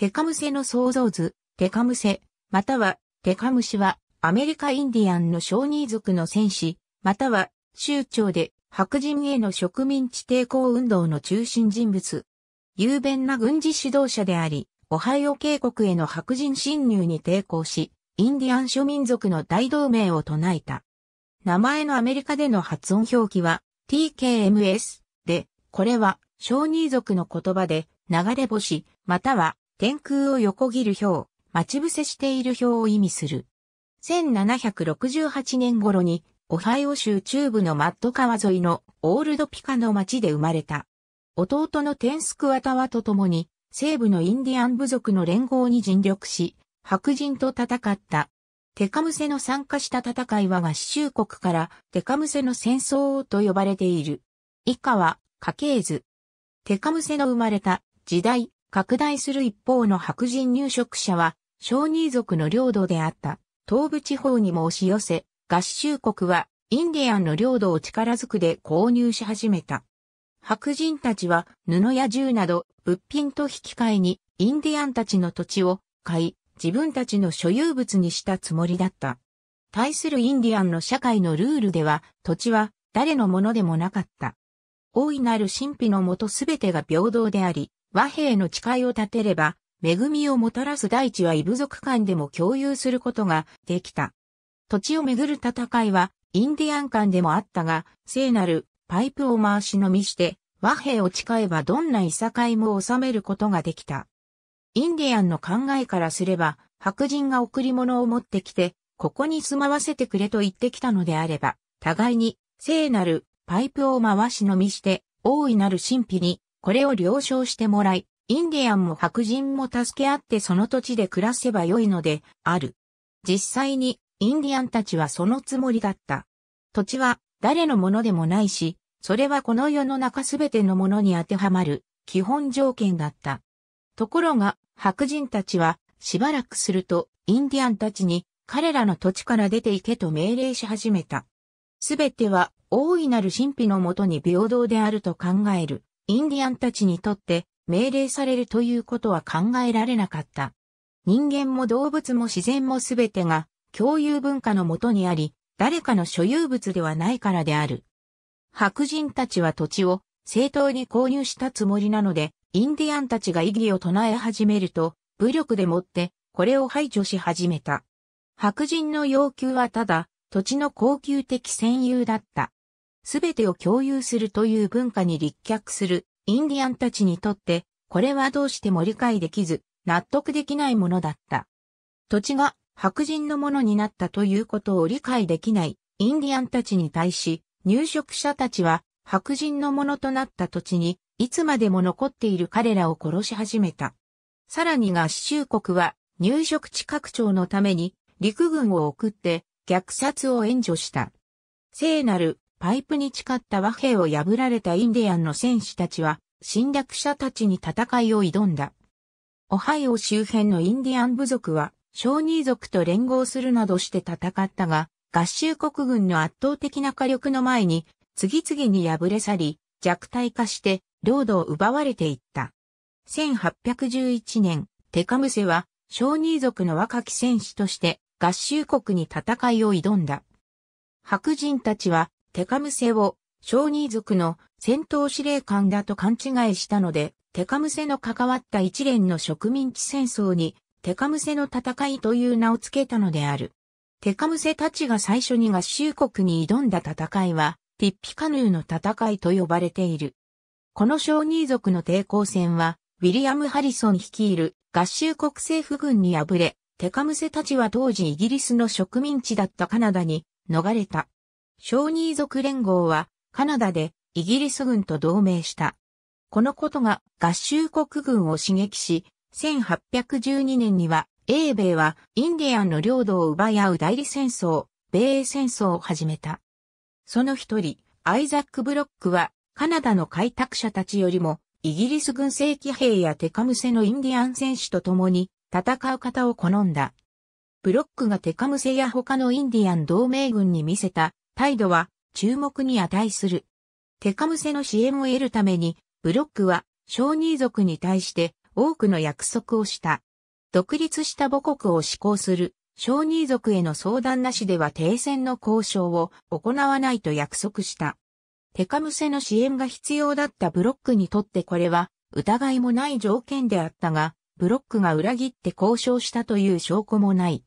テカムセの創造図、テカムセ、または、テカムシは、アメリカインディアンの小児族の戦士、または、州長で、白人への植民地抵抗運動の中心人物。雄弁な軍事指導者であり、オハイオ渓谷への白人侵入に抵抗し、インディアン諸民族の大同盟を唱えた。名前のアメリカでの発音表記は TKMS で、これは小児族の言葉で流れ星または天空を横切る表、待ち伏せしている表を意味する。1768年頃に、オハイオ州中部のマット川沿いのオールドピカの町で生まれた。弟のテンスクワタワと共に、西部のインディアン部族の連合に尽力し、白人と戦った。テカムセの参加した戦いは合衆国からテカムセの戦争と呼ばれている。以下は家系図。テカムセの生まれた時代、拡大する一方の白人入植者は、小児族の領土であった東部地方にも押し寄せ、合衆国はインディアンの領土を力づくで購入し始めた。白人たちは布や銃など物品と引き換えにインディアンたちの土地を買い、自分たちの所有物にしたつもりだった。対するインディアンの社会のルールでは土地は誰のものでもなかった。大いなる神秘のもとすべてが平等であり、和平の誓いを立てれば、恵みをもたらす大地は異部族間でも共有することができた。土地をめぐる戦いは、インディアン間でもあったが、聖なるパイプを回し飲みして、和平を誓えばどんないさかいも収めることができた。インディアンの考えからすれば、白人が贈り物を持ってきて、ここに住まわせてくれと言ってきたのであれば、互いに聖なるパイプを回し飲みして、大いなる神秘にこれを了承してもらい、インディアンも白人も助け合ってその土地で暮らせばよいので、ある。実際に、インディアンたちはそのつもりだった。土地は、誰のものでもないし、それはこの世の中すべてのものに当てはまる、基本条件だった。ところが、白人たちは、しばらくすると、インディアンたちに、彼らの土地から出て行けと命令し始めた。すべては、大いなる神秘のもとに平等であると考える。インディアンたちにとって命令されるということは考えられなかった。人間も動物も自然もすべてが共有文化のもとにあり、誰かの所有物ではないからである。白人たちは土地を正当に購入したつもりなので、インディアンたちが異議を唱え始めると、武力でもってこれを排除し始めた。白人の要求はただ、土地の恒久的占有だった。すべてを共有するという文化に立脚するインディアンたちにとって、これはどうしても理解できず、納得できないものだった。土地が白人のものになったということを理解できないインディアンたちに対し、入植者たちは白人のものとなった土地に、いつまでも残っている彼らを殺し始めた。さらに合衆国は入植地拡張のために陸軍を送って虐殺を援助した。聖なるパイプに誓った和平を破られたインディアンの戦士たちは、侵略者たちに戦いを挑んだ。オハイオ周辺のインディアン部族は、小児族と連合するなどして戦ったが、合衆国軍の圧倒的な火力の前に、次々に破れ去り、弱体化して、領土を奪われていった。1811年、テカムセは、小児族の若き戦士として、合衆国に戦いを挑んだ。白人たちは、テカムセを、小児族の戦闘司令官だと勘違いしたので、テカムセの関わった一連の植民地戦争に、テカムセの戦いという名を付けたのである。テカムセたちが最初に合衆国に挑んだ戦いは、ティッピカヌーの戦いと呼ばれている。この小児族の抵抗戦は、ウィリアム・ハリソン率いる合衆国政府軍に敗れ、テカムセたちは当時イギリスの植民地だったカナダに逃れた。小児族連合はカナダでイギリス軍と同盟した。このことが合衆国軍を刺激し、1812年には英米はインディアンの領土を奪い合う代理戦争、米英戦争を始めた。その一人、アイザック・ブロックはカナダの開拓者たちよりもイギリス軍正規兵やテカムセのインディアン戦士と共に戦う方を好んだ。ブロックがテカムセや他のインディアン同盟軍に見せた態度は注目に値する。テカムセの支援を得るために、ブロックは小児族に対して多くの約束をした。独立した母国を施行する小児族への相談なしでは停戦の交渉を行わないと約束した。テカムセの支援が必要だったブロックにとってこれは疑いもない条件であったが、ブロックが裏切って交渉したという証拠もない。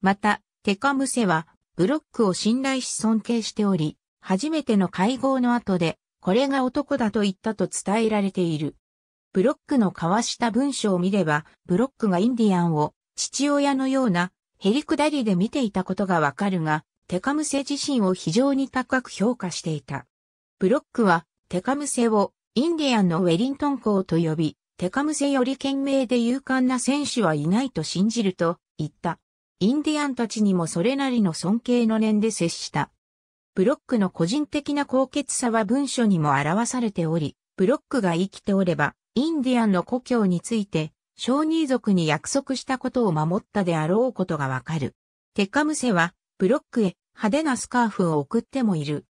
また、テカムセはブロックを信頼し尊敬しており、初めての会合の後で、これが男だと言ったと伝えられている。ブロックの交わした文章を見れば、ブロックがインディアンを父親のようなへりくだりで見ていたことがわかるが、テカムセ自身を非常に高く評価していた。ブロックはテカムセをインディアンのウェリントン校と呼び、テカムセより賢明で勇敢な選手はいないと信じると言った。インディアンたちにもそれなりの尊敬の念で接した。ブロックの個人的な高潔さは文書にも表されており、ブロックが生きておれば、インディアンの故郷について、小人ー族に約束したことを守ったであろうことがわかる。テカムセは、ブロックへ派手なスカーフを送ってもいる。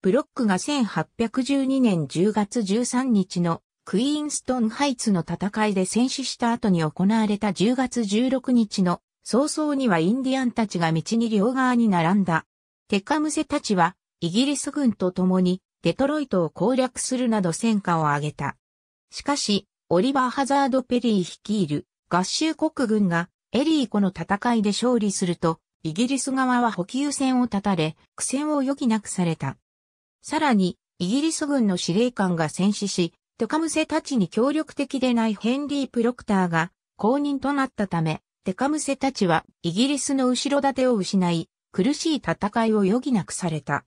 ブロックが1812年10月13日のクイーンストンハイツの戦いで戦死した後に行われた10月16日の早々にはインディアンたちが道に両側に並んだ。テカムセたちは、イギリス軍と共に、デトロイトを攻略するなど戦果を挙げた。しかし、オリバー・ハザード・ペリー率いる合衆国軍がエリーこの戦いで勝利すると、イギリス側は補給船を断たれ、苦戦を余儀なくされた。さらに、イギリス軍の司令官が戦死し、トカムセたちに協力的でないヘンリー・プロクターが公認となったため、テカムセたちはイギリスの後ろ盾を失い、苦しい戦いを余儀なくされた。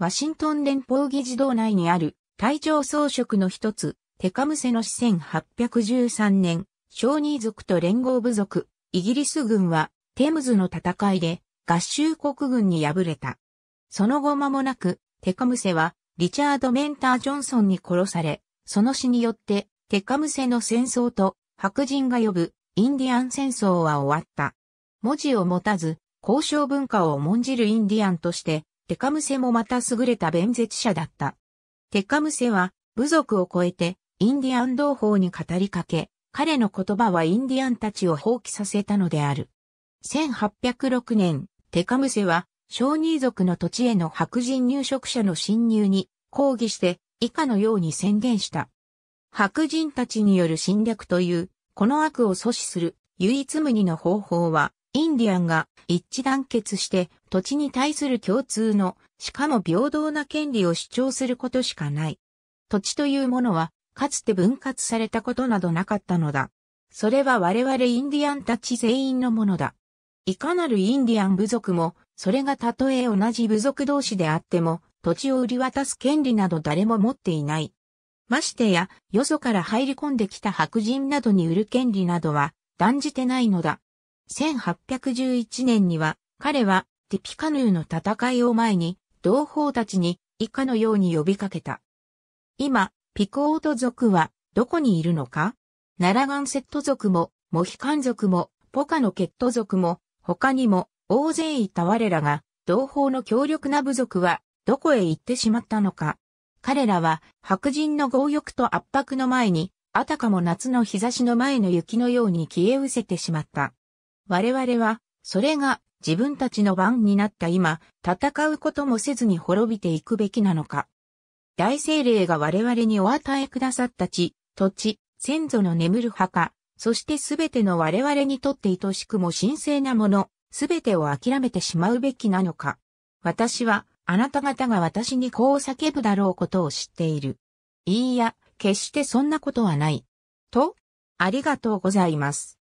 ワシントン連邦議事堂内にある隊長装飾の一つ、テカムセの死1813年、小ニー族と連合部族、イギリス軍はテムズの戦いで合衆国軍に敗れた。その後間もなく、テカムセはリチャード・メンター・ジョンソンに殺され、その死によってテカムセの戦争と白人が呼ぶインディアン戦争は終わった。文字を持たず、交渉文化を重んじるインディアンとして、テカムセもまた優れた弁舌者だった。テカムセは、部族を超えて、インディアン同胞に語りかけ、彼の言葉はインディアンたちを放棄させたのである。1806年、テカムセは、小児族の土地への白人入植者の侵入に抗議して、以下のように宣言した。白人たちによる侵略というこの悪を阻止する唯一無二の方法は、インディアンが一致団結して土地に対する共通の、しかも平等な権利を主張することしかない。土地というものは、かつて分割されたことなどなかったのだ。それは我々インディアンたち全員のものだ。いかなるインディアン部族も、それがたとえ同じ部族同士であっても、土地を売り渡す権利など誰も持っていない。ましてや、よそから入り込んできた白人などに売る権利などは断じてないのだ。1811年には、彼はティピカヌーの戦いを前に、同胞たちに以下のように呼びかけた。今、ピコート族はどこにいるのかナラガンセット族も、モヒカン族も、ポカノケット族も、他にも大勢いた我らが、同胞の強力な部族はどこへ行ってしまったのか。彼らは白人の強欲と圧迫の前に、あたかも夏の日差しの前の雪のように消え失せてしまった。我々は、それが自分たちの番になった今、戦うこともせずに滅びていくべきなのか。大精霊が我々にお与えくださった地、土地、先祖の眠る墓、そしてすべての我々にとって愛しくも神聖なもの、すべてを諦めてしまうべきなのか。私は、あなた方が私にこう叫ぶだろうことを知っている。いいや、決してそんなことはない。と、ありがとうございます。